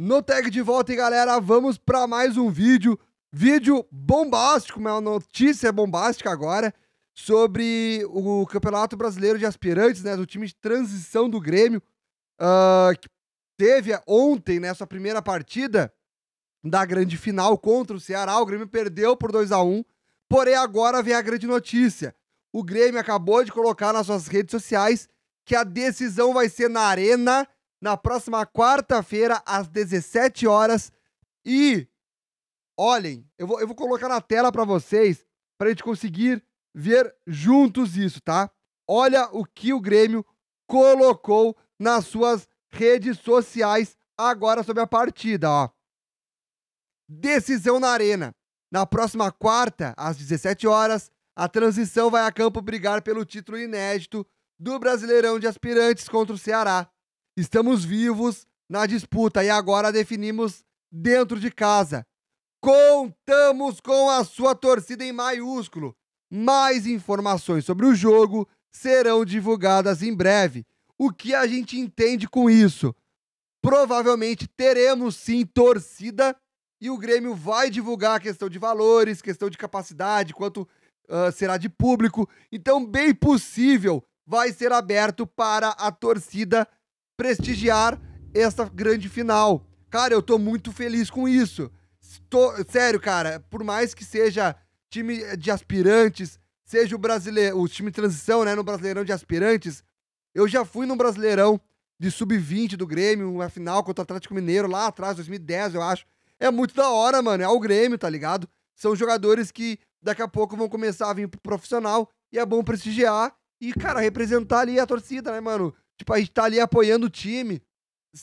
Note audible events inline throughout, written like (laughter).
no tag de volta, e galera, vamos para mais um vídeo. Vídeo bombástico, uma notícia bombástica agora sobre o Campeonato Brasileiro de Aspirantes, né, do time de transição do Grêmio, uh, que teve ontem, né, sua primeira partida da grande final contra o Ceará. O Grêmio perdeu por 2 a 1 porém agora vem a grande notícia. O Grêmio acabou de colocar nas suas redes sociais que a decisão vai ser na Arena na próxima quarta-feira, às 17 horas. E olhem, eu vou, eu vou colocar na tela para vocês, para a gente conseguir ver juntos isso, tá? Olha o que o Grêmio colocou nas suas redes sociais agora sobre a partida, ó. Decisão na Arena. Na próxima quarta, às 17 horas, a transição vai a campo brigar pelo título inédito do Brasileirão de Aspirantes contra o Ceará. Estamos vivos na disputa e agora definimos dentro de casa. Contamos com a sua torcida em maiúsculo. Mais informações sobre o jogo serão divulgadas em breve. O que a gente entende com isso? Provavelmente teremos sim torcida e o Grêmio vai divulgar a questão de valores, questão de capacidade, quanto uh, será de público. Então, bem possível, vai ser aberto para a torcida prestigiar essa grande final. Cara, eu tô muito feliz com isso. Tô, sério, cara, por mais que seja time de aspirantes, seja o brasileiro, o time de transição, né, no Brasileirão de aspirantes, eu já fui no Brasileirão de sub-20 do Grêmio, uma final contra o Atlético Mineiro lá atrás, 2010, eu acho. É muito da hora, mano, é o Grêmio, tá ligado? São jogadores que daqui a pouco vão começar a vir pro profissional e é bom prestigiar e, cara, representar ali a torcida, né, mano? Tipo, a gente tá ali apoiando o time.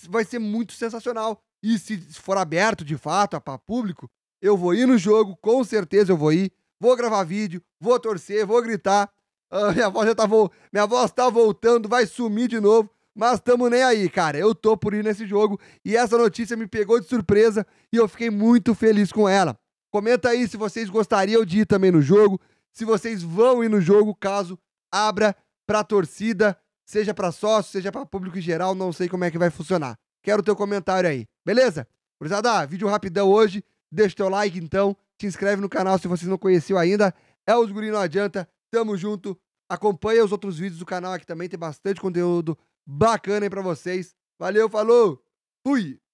Vai ser muito sensacional. E se for aberto de fato para público, eu vou ir no jogo, com certeza eu vou ir. Vou gravar vídeo, vou torcer, vou gritar. Ah, (laughs) minha voz já tá vo... minha voz tá voltando, vai sumir de novo, mas tamo nem aí, cara. Eu tô por ir nesse jogo e essa notícia me pegou de surpresa e eu fiquei muito feliz com ela. Comenta aí se vocês gostariam de ir também no jogo, se vocês vão ir no jogo caso abra pra torcida seja para sócio, seja para público em geral, não sei como é que vai funcionar. Quero o teu comentário aí, beleza? Curizada, vídeo rapidão hoje, deixa o teu like então, te inscreve no canal se vocês não conheceu ainda, é os guri não adianta, tamo junto, acompanha os outros vídeos do canal aqui também, tem bastante conteúdo bacana aí pra vocês. Valeu, falou, fui!